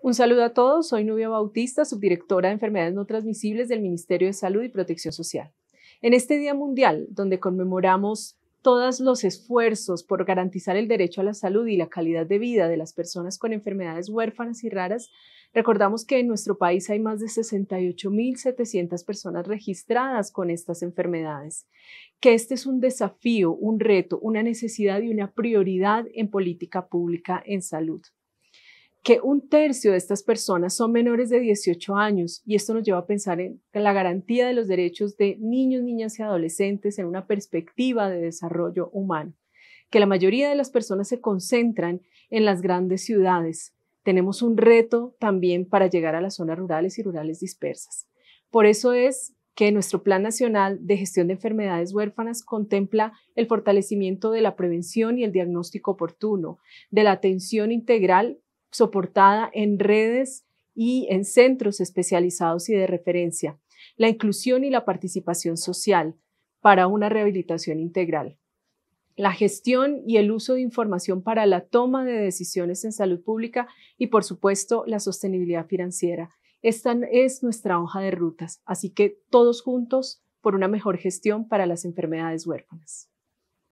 Un saludo a todos, soy Nubia Bautista, subdirectora de Enfermedades No Transmisibles del Ministerio de Salud y Protección Social. En este Día Mundial, donde conmemoramos todos los esfuerzos por garantizar el derecho a la salud y la calidad de vida de las personas con enfermedades huérfanas y raras, recordamos que en nuestro país hay más de 68.700 personas registradas con estas enfermedades, que este es un desafío, un reto, una necesidad y una prioridad en política pública en salud que un tercio de estas personas son menores de 18 años y esto nos lleva a pensar en la garantía de los derechos de niños, niñas y adolescentes en una perspectiva de desarrollo humano, que la mayoría de las personas se concentran en las grandes ciudades. Tenemos un reto también para llegar a las zonas rurales y rurales dispersas. Por eso es que nuestro Plan Nacional de Gestión de Enfermedades Huérfanas contempla el fortalecimiento de la prevención y el diagnóstico oportuno, de la atención integral soportada en redes y en centros especializados y de referencia, la inclusión y la participación social para una rehabilitación integral, la gestión y el uso de información para la toma de decisiones en salud pública y, por supuesto, la sostenibilidad financiera. Esta es nuestra hoja de rutas, así que todos juntos por una mejor gestión para las enfermedades huérfanas.